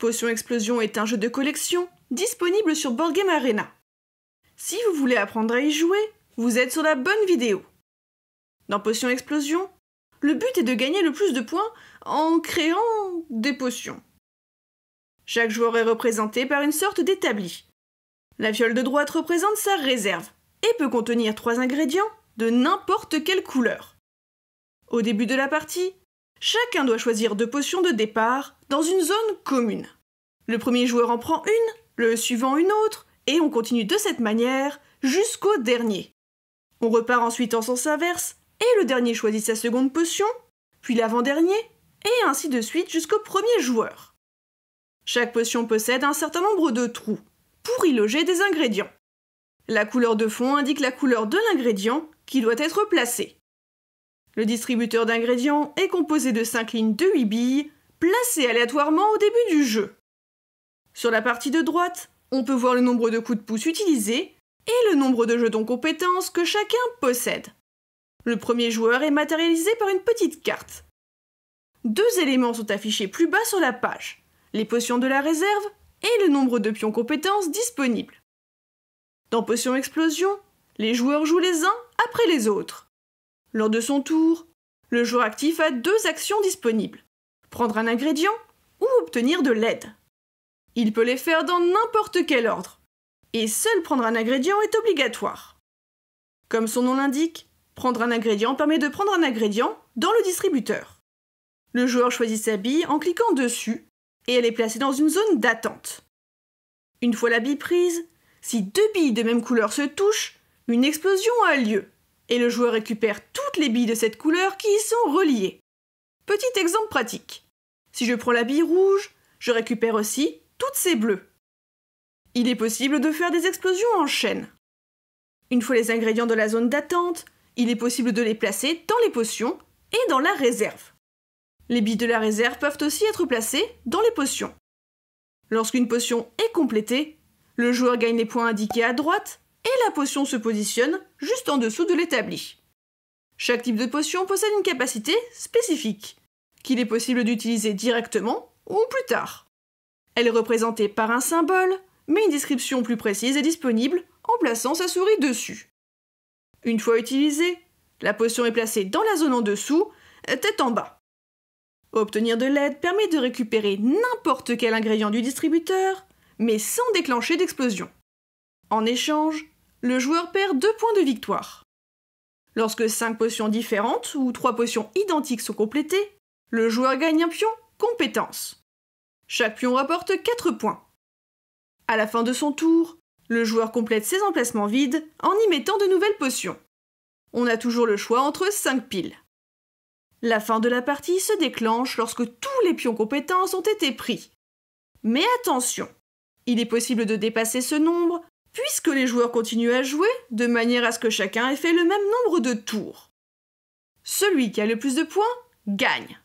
Potion Explosion est un jeu de collection disponible sur Board Game Arena. Si vous voulez apprendre à y jouer, vous êtes sur la bonne vidéo. Dans Potion Explosion, le but est de gagner le plus de points en créant des potions. Chaque joueur est représenté par une sorte d'établi. La fiole de droite représente sa réserve et peut contenir trois ingrédients de n'importe quelle couleur. Au début de la partie, Chacun doit choisir deux potions de départ dans une zone commune. Le premier joueur en prend une, le suivant une autre, et on continue de cette manière jusqu'au dernier. On repart ensuite en sens inverse, et le dernier choisit sa seconde potion, puis l'avant-dernier, et ainsi de suite jusqu'au premier joueur. Chaque potion possède un certain nombre de trous pour y loger des ingrédients. La couleur de fond indique la couleur de l'ingrédient qui doit être placé. Le distributeur d'ingrédients est composé de 5 lignes de 8 billes, placées aléatoirement au début du jeu. Sur la partie de droite, on peut voir le nombre de coups de pouce utilisés et le nombre de jetons compétences que chacun possède. Le premier joueur est matérialisé par une petite carte. Deux éléments sont affichés plus bas sur la page, les potions de la réserve et le nombre de pions compétences disponibles. Dans Potions Explosion, les joueurs jouent les uns après les autres. Lors de son tour, le joueur actif a deux actions disponibles. Prendre un ingrédient ou obtenir de l'aide. Il peut les faire dans n'importe quel ordre. Et seul prendre un ingrédient est obligatoire. Comme son nom l'indique, prendre un ingrédient permet de prendre un ingrédient dans le distributeur. Le joueur choisit sa bille en cliquant dessus et elle est placée dans une zone d'attente. Une fois la bille prise, si deux billes de même couleur se touchent, une explosion a lieu et le joueur récupère toutes les billes de cette couleur qui y sont reliées. Petit exemple pratique. Si je prends la bille rouge, je récupère aussi toutes ces bleues. Il est possible de faire des explosions en chaîne. Une fois les ingrédients de la zone d'attente, il est possible de les placer dans les potions et dans la réserve. Les billes de la réserve peuvent aussi être placées dans les potions. Lorsqu'une potion est complétée, le joueur gagne les points indiqués à droite et la potion se positionne juste en dessous de l'établi. Chaque type de potion possède une capacité spécifique, qu'il est possible d'utiliser directement ou plus tard. Elle est représentée par un symbole, mais une description plus précise est disponible en plaçant sa souris dessus. Une fois utilisée, la potion est placée dans la zone en dessous, tête en bas. Obtenir de l'aide permet de récupérer n'importe quel ingrédient du distributeur, mais sans déclencher d'explosion. En échange, le joueur perd 2 points de victoire. Lorsque 5 potions différentes ou 3 potions identiques sont complétées, le joueur gagne un pion compétence. Chaque pion rapporte 4 points. À la fin de son tour, le joueur complète ses emplacements vides en y mettant de nouvelles potions. On a toujours le choix entre 5 piles. La fin de la partie se déclenche lorsque tous les pions compétences ont été pris. Mais attention, il est possible de dépasser ce nombre puisque les joueurs continuent à jouer, de manière à ce que chacun ait fait le même nombre de tours. Celui qui a le plus de points gagne.